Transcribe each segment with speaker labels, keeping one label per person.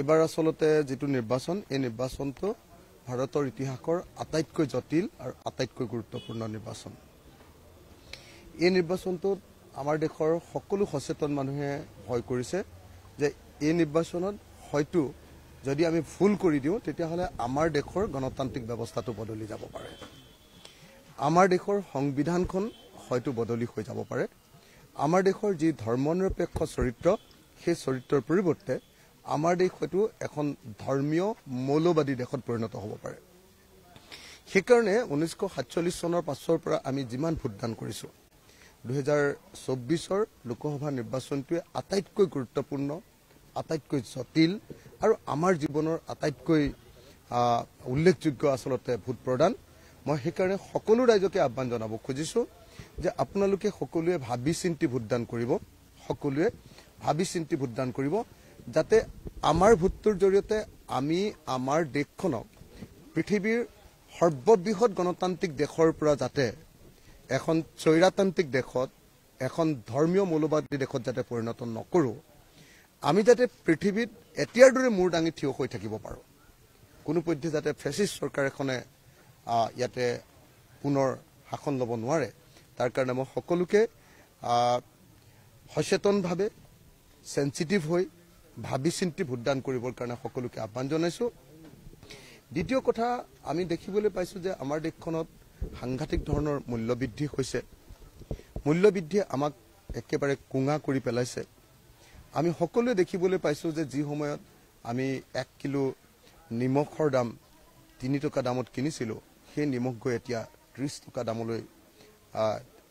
Speaker 1: এবাৰ আচলতে যিটো নিৰ্বাচন এই নিৰ্বাচনটো ভাৰতৰ ইতিহাসৰ আটাইতকৈ জটিল আৰু আটাইতকৈ গুৰুত্বপূৰ্ণ নিৰ্বাচন এই নিৰ্বাচনটোত আমাৰ দেশৰ সকলো সচেতন মানুহে ভয় কৰিছে যে এই নিৰ্বাচনত হয়তো যদি আমি ভুল কৰি দিওঁ তেতিয়াহ'লে আমাৰ দেশৰ গণতান্ত্ৰিক ব্যৱস্থাটো বদলি যাব পাৰে আমাৰ দেশৰ সংবিধানখন হয়তো বদলি হৈ যাব পাৰে আমাৰ দেশৰ যি ধৰ্ম নিৰপেক্ষ চৰিত্ৰ সেই চৰিত্ৰৰ পৰিৱৰ্তে আমাৰ দেশ হয়তো এখন ধৰ্মীয় মৌলবাদী দেশত পৰিণত হ'ব পাৰে সেইকাৰণে ঊনৈছশ সাতচল্লিছ চনৰ পাছৰ পৰা আমি যিমান ভোটদান কৰিছো দুহেজাৰ চৌবিছৰ লোকসভা নিৰ্বাচনটোৱে আটাইতকৈ গুৰুত্বপূৰ্ণ আটাইতকৈ জটিল আৰু আমাৰ জীৱনৰ আটাইতকৈ উল্লেখযোগ্য আচলতে ভোট প্ৰদান মই সেইকাৰণে সকলো ৰাইজকে আহ্বান জনাব খুজিছোঁ যে আপোনালোকে সকলোৱে ভাবি চিন্তি ভোটদান কৰিব সকলোৱে ভাবি চিন্তি ভোটদান কৰিব যাতে আমাৰ ভোটটোৰ জৰিয়তে আমি আমাৰ দেশখনক পৃথিৱীৰ সৰ্ববৃহৎ গণতান্ত্ৰিক দেশৰ পৰা যাতে এখন চৈৰাতান্ত্ৰিক দেশত এখন ধৰ্মীয় মৌলবাদী দেশত যাতে পৰিণত নকৰোঁ আমি যাতে পৃথিৱীত এতিয়াৰ দৰে মূৰ দাঙি থিয় হৈ থাকিব পাৰোঁ কোনোপধ্যে যাতে ফেচিষ্ট চৰকাৰ এখনে ইয়াতে পুনৰ শাসন ল'ব নোৱাৰে তাৰ কাৰণে মই সকলোকে সচেতনভাৱে চেঞ্চিটিভ হৈ ভাবি চিন্তি ভোটদান কৰিবৰ কাৰণে সকলোকে আহ্বান জনাইছোঁ দ্বিতীয় কথা আমি দেখিবলৈ পাইছোঁ যে আমাৰ দেশখনত সাংঘাতিক ধৰণৰ মূল্যবৃদ্ধি হৈছে মূল্যবৃদ্ধিয়ে আমাক একেবাৰে কোঙা কৰি পেলাইছে আমি সকলোৱে দেখিবলৈ পাইছোঁ যে যি সময়ত আমি এক কিলো নিমখৰ দাম তিনি টকা দামত কিনিছিলোঁ সেই নিমখ গৈ এতিয়া ত্ৰিছ টকা দামলৈ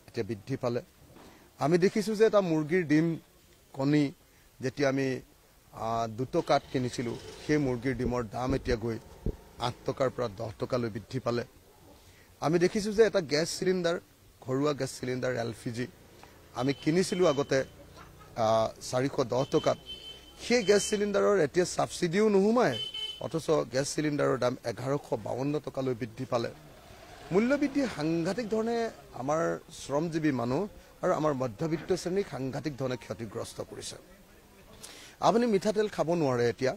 Speaker 1: এতিয়া বৃদ্ধি পালে আমি দেখিছোঁ যে এটা মুৰ্গীৰ ডিম কণী যেতিয়া আমি দুটকাত কিনিছিলোঁ সেই মুৰ্গীৰ ডিমৰ দাম এতিয়া গৈ আঠ টকাৰ পৰা দহ টকালৈ বৃদ্ধি পালে আমি দেখিছোঁ যে এটা গেছ চিলিণ্ডাৰ ঘৰুৱা gas cylinder L P G আমি কিনিছিলোঁ আগতে চাৰিশ দহ টকাত সেই গেছ চিলিণ্ডাৰৰ এতিয়া ছাবচিডিও নোসোমায় অথচ গেছ চিলিণ্ডাৰৰ দাম এঘাৰশ বাৱন্ন টকালৈ বৃদ্ধি পালে মূল্যবৃদ্ধি সাংঘাতিক ধৰণে আমাৰ শ্ৰমজীৱী মানুহ আৰু আমাৰ মধ্যবিত্ত শ্ৰেণীক সাংঘাতিক ধৰণে ক্ষতিগ্ৰস্ত কৰিছে আপুনি মিঠাতেল খাব নোৱাৰে এতিয়া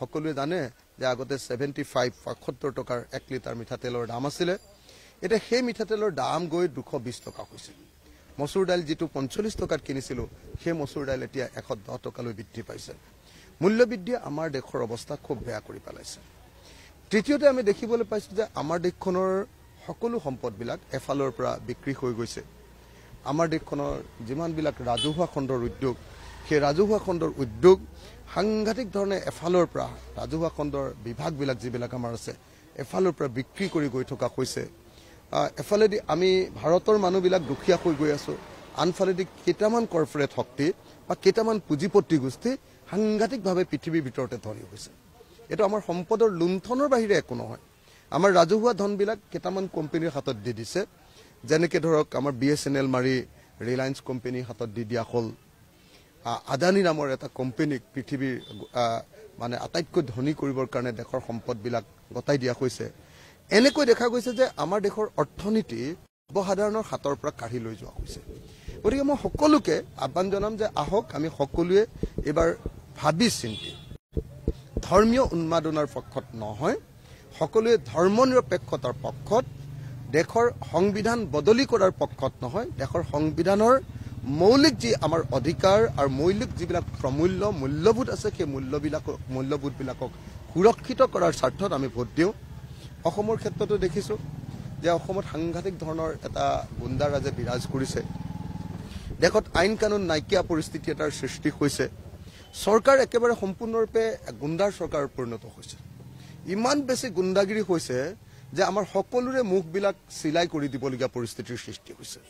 Speaker 1: সকলোৱে জানে যে আগতে ছেভেণ্টি ফাইভ বা সত্তৰ টকাৰ এক লিটাৰ মিঠাতেলৰ দাম আছিলে এতিয়া সেই মিঠাতেলৰ দাম গৈ দুশ বিশ টকা হৈছে মচুৰ দাইল যিটো পঞ্চল্লিছ টকাত কিনিছিলোঁ সেই মচুৰ দাইল এতিয়া এশ দহ টকালৈ বৃদ্ধি পাইছে মূল্যবৃদ্ধিয়ে আমাৰ দেশৰ অৱস্থা খুব বেয়া কৰি পেলাইছে তৃতীয়তে আমি দেখিবলৈ পাইছোঁ যে আমাৰ দেশখনৰ সকলো সম্পদবিলাক এফালৰ পৰা বিক্ৰী হৈ গৈছে আমাৰ দেশখনৰ যিমানবিলাক ৰাজহুৱা খণ্ডৰ উদ্যোগ সেই ৰাজহুৱা খণ্ডৰ উদ্যোগ সাংঘাতিক ধৰণে এফালৰ পৰা ৰাজহুৱা খণ্ডৰ বিভাগবিলাক যিবিলাক আমাৰ আছে এফালৰ পৰা বিক্ৰী কৰি গৈ থকা হৈছে এফালেদি আমি ভাৰতৰ মানুহবিলাক দুখীয়া হৈ গৈ আছোঁ আনফালেদি কেইটামান কৰ্পৰেট শক্তি বা কেইটামান পুঁজিপতি গোষ্ঠী সাংঘাতিকভাৱে পৃথিৱীৰ ভিতৰতে ধৰি হৈছে এইটো আমাৰ সম্পদৰ লুণ্ঠনৰ বাহিৰে একো নহয় আমাৰ ৰাজহুৱা ধনবিলাক কেইটামান কোম্পেনীৰ হাতত দি দিছে যেনেকৈ ধৰক আমাৰ বি এছ এন এল মাৰি ৰিলায়েন্স কোম্পেনীৰ হাতত দি দিয়া হ'ল আদানী নামৰ এটা কোম্পানীক পৃথিৱীৰ মানে আটাইতকৈ ধনী কৰিবৰ কাৰণে দেশৰ সম্পদবিলাক গতাই দিয়া হৈছে এনেকৈ দেখা গৈছে যে আমাৰ দেশৰ অৰ্থনীতি সৰ্বসাধাৰণৰ হাতৰ পৰা কাঢ়ি লৈ যোৱা হৈছে গতিকে মই সকলোকে আহ্বান জনাম যে আহক আমি সকলোৱে এইবাৰ ভাবি চিন্তি ধৰ্মীয় উন্মাদনাৰ পক্ষত নহয় সকলোৱে ধৰ্ম নিৰপেক্ষতাৰ পক্ষত দেশৰ সংবিধান বদলি কৰাৰ পক্ষত নহয় দেশৰ সংবিধানৰ মৌলিক যি আমাৰ অধিকাৰ আৰু মৌলিক যিবিলাক প্ৰমূল্য মূল্যবোধ আছে সেই মূল্যবিলাকক মূল্যবোধবিলাকক সুৰক্ষিত কৰাৰ স্বাৰ্থত আমি ভোট দিওঁ অসমৰ ক্ষেত্ৰতো দেখিছোঁ যে অসমত সাংঘাতিক ধৰণৰ এটা গুণ্ডাৰাজে বিৰাজ কৰিছে দেশত আইন কানুন নাইকিয়া পৰিস্থিতি এটাৰ সৃষ্টি হৈছে চৰকাৰ একেবাৰে সম্পূৰ্ণৰূপে গুণ্ডাৰ চৰকাৰ পৰিণত হৈছে ইমান বেছি গুণ্ডাগিৰি হৈছে যে আমাৰ সকলোৰে মুখবিলাক চিলাই কৰি দিবলগীয়া পৰিস্থিতিৰ সৃষ্টি হৈছে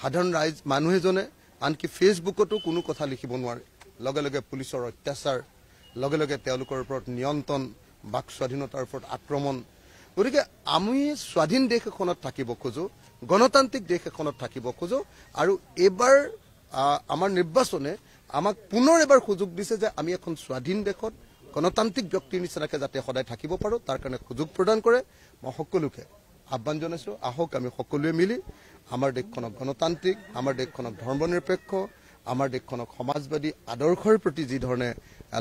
Speaker 1: সাধাৰণ ৰাইজ মানুহ এজনে আনকি ফেচবুকতো কোনো কথা লিখিব নোৱাৰে লগে লগে পুলিচৰ অত্যাচাৰ লগে লগে তেওঁলোকৰ ওপৰত নিয়ন্ত্ৰণ বাক স্বাধীনতাৰ ওপৰত আক্ৰমণ গতিকে আমি স্বাধীন দেশ এখনত থাকিব খোঁজো গণতান্ত্ৰিক দেশ এখনত থাকিব খোজো আৰু এইবাৰ আমাৰ নিৰ্বাচনে আমাক পুনৰ এবাৰ সুযোগ দিছে যে আমি এখন স্বাধীন দেশত গণতান্ত্ৰিক ব্যক্তিৰ নিচিনাকৈ যাতে সদায় থাকিব পাৰোঁ তাৰ কাৰণে সুযোগ প্ৰদান কৰে মই সকলোকে আহ্বান জানাইছো আহক আমি সকলোৱে মিলি আমাৰ দেশখনক গণতান্ত্ৰিক আমাৰ দেশখনক ধৰ্ম নিৰপেক্ষ আমাৰ দেশখনক সমাজবাদী আদৰ্শৰ প্ৰতি যিধৰণে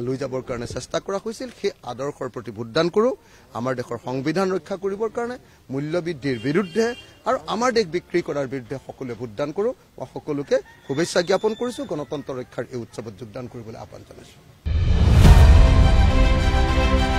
Speaker 1: লৈ যাবৰ কাৰণে চেষ্টা কৰা হৈছিল সেই আদৰ্শৰ প্ৰতি ভোটদান কৰোঁ আমাৰ দেশৰ সংবিধান ৰক্ষা কৰিবৰ কাৰণে মূল্যবৃদ্ধিৰ বিৰুদ্ধে আৰু আমাৰ দেশ বিক্ৰী কৰাৰ বিৰুদ্ধে সকলোৱে ভোটদান কৰোঁ মই সকলোকে শুভেচ্ছা জ্ঞাপন কৰিছোঁ গণতন্ত্ৰ ৰক্ষাৰ এই উৎসৱত যোগদান কৰিবলৈ আহ্বান জনাইছোঁ